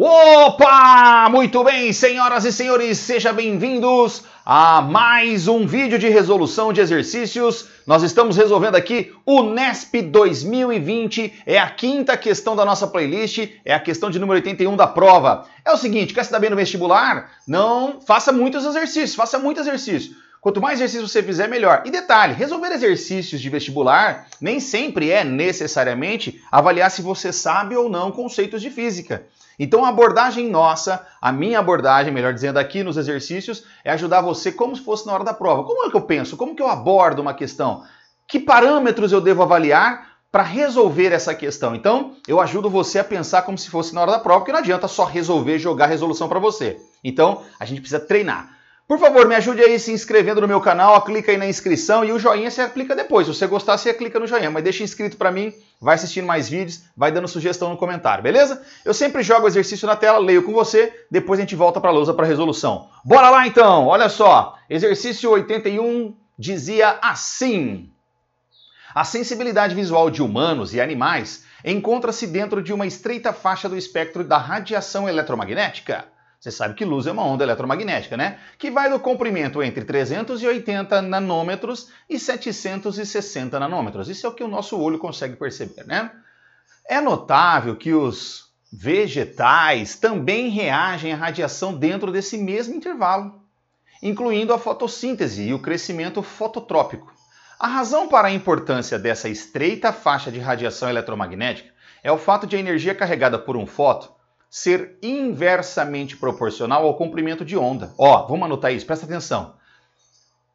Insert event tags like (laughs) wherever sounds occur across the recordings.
Opa! Muito bem, senhoras e senhores, sejam bem-vindos a mais um vídeo de resolução de exercícios. Nós estamos resolvendo aqui o NESP 2020, é a quinta questão da nossa playlist, é a questão de número 81 da prova. É o seguinte, quer se dar bem no vestibular? Não faça muitos exercícios, faça muito exercício. Quanto mais exercícios você fizer, melhor. E detalhe, resolver exercícios de vestibular nem sempre é necessariamente avaliar se você sabe ou não conceitos de física. Então a abordagem nossa, a minha abordagem, melhor dizendo, aqui nos exercícios, é ajudar você como se fosse na hora da prova. Como é que eu penso? Como que eu abordo uma questão? Que parâmetros eu devo avaliar para resolver essa questão. Então, eu ajudo você a pensar como se fosse na hora da prova, porque não adianta só resolver, jogar a resolução para você. Então, a gente precisa treinar. Por favor, me ajude aí se inscrevendo no meu canal, clica aí na inscrição e o joinha você aplica depois. Se você gostar, você clica no joinha, mas deixa inscrito para mim, vai assistindo mais vídeos, vai dando sugestão no comentário, beleza? Eu sempre jogo o exercício na tela, leio com você, depois a gente volta para a lousa para resolução. Bora lá então, olha só. Exercício 81 dizia assim: A sensibilidade visual de humanos e animais encontra-se dentro de uma estreita faixa do espectro da radiação eletromagnética. Você sabe que luz é uma onda eletromagnética, né? Que vai do comprimento entre 380 nanômetros e 760 nanômetros. Isso é o que o nosso olho consegue perceber, né? É notável que os vegetais também reagem à radiação dentro desse mesmo intervalo, incluindo a fotossíntese e o crescimento fototrópico. A razão para a importância dessa estreita faixa de radiação eletromagnética é o fato de a energia carregada por um fóton ser inversamente proporcional ao comprimento de onda. Ó, vamos anotar isso, presta atenção.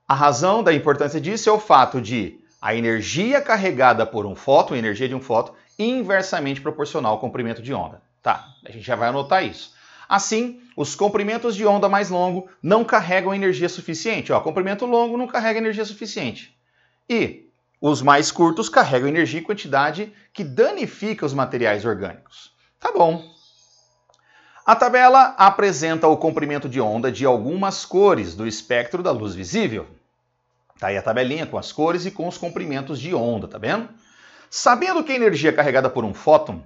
A razão da importância disso é o fato de a energia carregada por um fóton, a energia de um fóton, inversamente proporcional ao comprimento de onda. Tá, a gente já vai anotar isso. Assim, os comprimentos de onda mais longo não carregam energia suficiente. Ó, comprimento longo não carrega energia suficiente. E os mais curtos carregam energia em quantidade que danifica os materiais orgânicos. Tá bom, a tabela apresenta o comprimento de onda de algumas cores do espectro da luz visível. Tá aí a tabelinha com as cores e com os comprimentos de onda, tá vendo? Sabendo que a energia é carregada por um fóton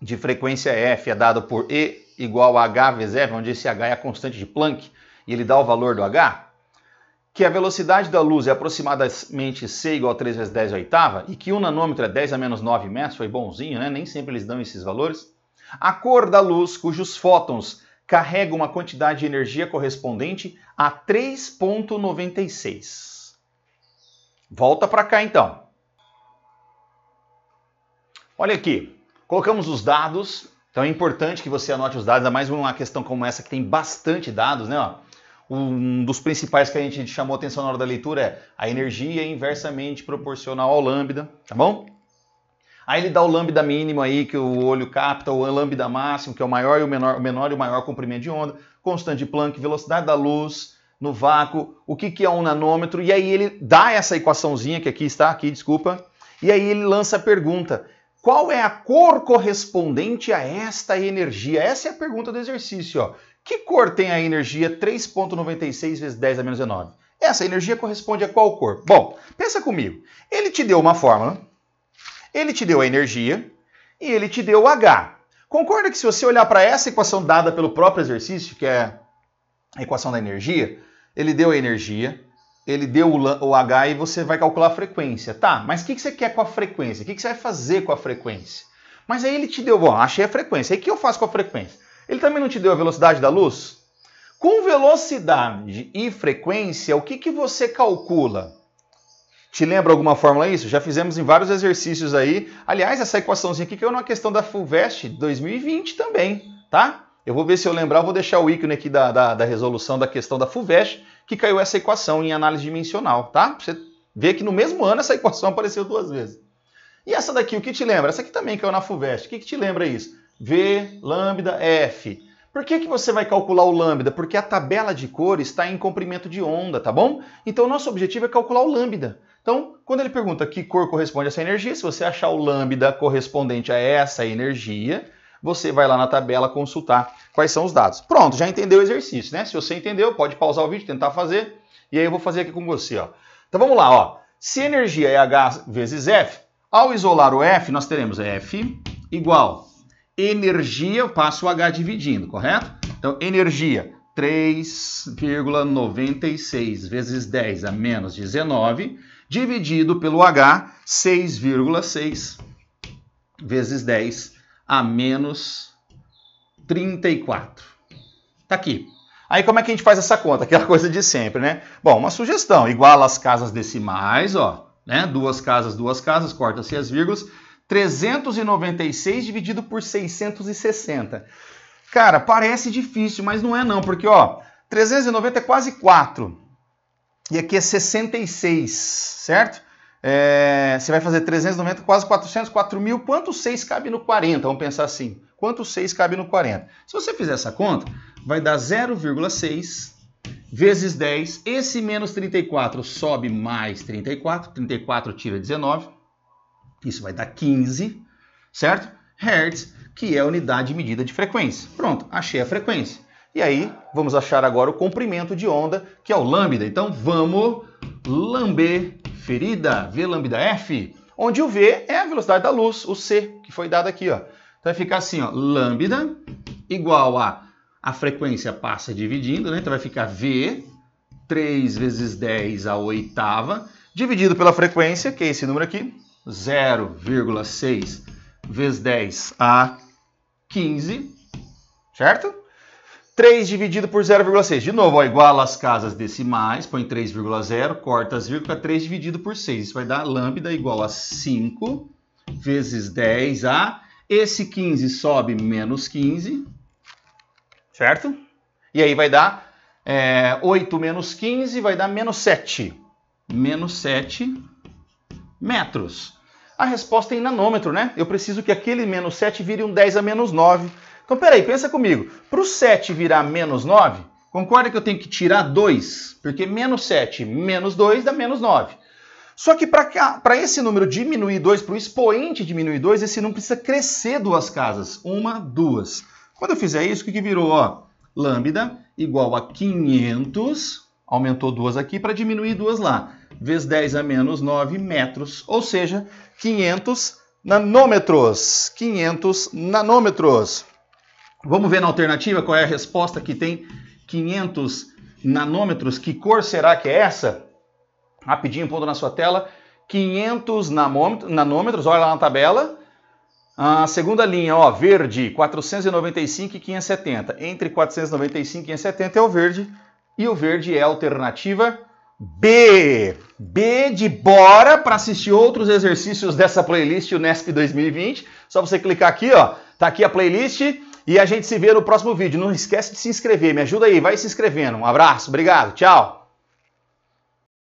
de frequência F é dada por E igual a H vezes F, onde esse H é a constante de Planck, e ele dá o valor do H, que a velocidade da luz é aproximadamente c igual a 3 vezes 10 oitava e que 1 nanômetro é 10 a menos 9 metros, foi bonzinho, né? Nem sempre eles dão esses valores. A cor da luz, cujos fótons carregam uma quantidade de energia correspondente a 3,96. Volta para cá então. Olha aqui, colocamos os dados, então é importante que você anote os dados, ainda mais uma questão como essa que tem bastante dados, né? Um dos principais que a gente chamou atenção na hora da leitura é a energia inversamente proporcional ao lambda, tá bom? Aí ele dá o lambda mínimo aí, que o olho capta, o lambda máximo, que é o maior e o menor, o menor e o maior comprimento de onda, constante de Planck, velocidade da luz no vácuo, o que, que é um nanômetro, e aí ele dá essa equaçãozinha que aqui está, aqui, desculpa, e aí ele lança a pergunta: qual é a cor correspondente a esta energia? Essa é a pergunta do exercício, ó. Que cor tem a energia 3.96 vezes 10 a menos 19? Essa energia corresponde a qual cor? Bom, pensa comigo. Ele te deu uma fórmula ele te deu a energia e ele te deu o H. Concorda que se você olhar para essa equação dada pelo próprio exercício, que é a equação da energia, ele deu a energia, ele deu o H e você vai calcular a frequência. Tá, mas o que, que você quer com a frequência? O que, que você vai fazer com a frequência? Mas aí ele te deu, bom, achei a frequência. Aí o que eu faço com a frequência? Ele também não te deu a velocidade da luz? Com velocidade e frequência, o que, que você calcula? Te lembra alguma fórmula isso? Já fizemos em vários exercícios aí. Aliás, essa equaçãozinha aqui caiu é numa questão da FUVEST 2020 também, tá? Eu vou ver se eu lembrar, eu vou deixar o ícone aqui da, da, da resolução da questão da FUVEST, que caiu essa equação em análise dimensional, tá? você vê que no mesmo ano essa equação (laughs) apareceu duas vezes. E essa daqui, o que te lembra? Essa aqui também caiu na FUVEST. O que, que te lembra isso? V, lambda, F. Por que, que você vai calcular o lambda? Porque a tabela de cores está em comprimento de onda, tá bom? Então, nosso objetivo é calcular o lambda. Então, quando ele pergunta que cor corresponde a essa energia, se você achar o lambda correspondente a essa energia, você vai lá na tabela consultar quais são os dados. Pronto, já entendeu o exercício, né? Se você entendeu, pode pausar o vídeo, tentar fazer. E aí eu vou fazer aqui com você, ó. Então vamos lá, ó. Se energia é H vezes F, ao isolar o F, nós teremos F igual energia, eu passo o H dividindo, correto? Então, energia, 3,96 vezes 10 a menos 19, dividido pelo H, 6,6 vezes 10 a menos 34. Tá aqui. Aí como é que a gente faz essa conta? Aquela coisa de sempre, né? Bom, uma sugestão, iguala as casas decimais, ó, né? Duas casas, duas casas, corta-se as vírgulas 396 dividido por 660. Cara, parece difícil, mas não é não, porque ó, 390 é quase 4. E aqui é 66, certo? É, você vai fazer 390, quase 400, 4 mil. Quanto 6 cabe no 40? Vamos pensar assim. Quanto 6 cabe no 40? Se você fizer essa conta, vai dar 0,6 vezes 10. Esse menos 34 sobe mais 34. 34 tira 19. Isso vai dar 15, certo? Hertz, que é a unidade de medida de frequência. Pronto, achei a frequência. E aí, vamos achar agora o comprimento de onda, que é o lambda. Então, vamos lamber ferida, V lambda F, onde o V é a velocidade da luz, o C, que foi dado aqui. Ó. Então, vai ficar assim, ó, lambda igual a... A frequência passa dividindo, né? Então, vai ficar V 3 vezes 10 a oitava, dividido pela frequência, que é esse número aqui, 0,6 vezes 10 a 15, certo? 3 dividido por 0,6. De novo, ó, iguala as casas decimais, põe 3,0, corta as vírgulas, 3 dividido por 6. Isso vai dar lambda igual a 5 vezes 10 a... Esse 15 sobe menos 15, certo? E aí vai dar é, 8 menos 15, vai dar menos 7. Menos 7 metros? A resposta é em nanômetro, né? Eu preciso que aquele menos 7 vire um 10 a menos 9. Então, peraí, pensa comigo. Para o 7 virar menos 9, concorda que eu tenho que tirar 2? Porque menos 7 menos 2 dá menos 9. Só que para esse número diminuir 2, para o expoente diminuir 2, esse número precisa crescer duas casas. Uma, duas. Quando eu fizer isso, o que, que virou? Ó, lambda igual a 500 Aumentou duas aqui para diminuir duas lá. Vezes 10 a menos 9 metros, ou seja, 500 nanômetros. 500 nanômetros. Vamos ver na alternativa qual é a resposta que tem 500 nanômetros. Que cor será que é essa? Rapidinho, pondo na sua tela. 500 nanômetros, olha lá na tabela. A segunda linha, ó, verde, 495 e 570. Entre 495 e 570 é o verde. E o verde é a alternativa B. B de bora para assistir outros exercícios dessa playlist Unesp 2020. Só você clicar aqui, ó. Tá aqui a playlist e a gente se vê no próximo vídeo. Não esquece de se inscrever, me ajuda aí, vai se inscrevendo. Um abraço, obrigado, tchau.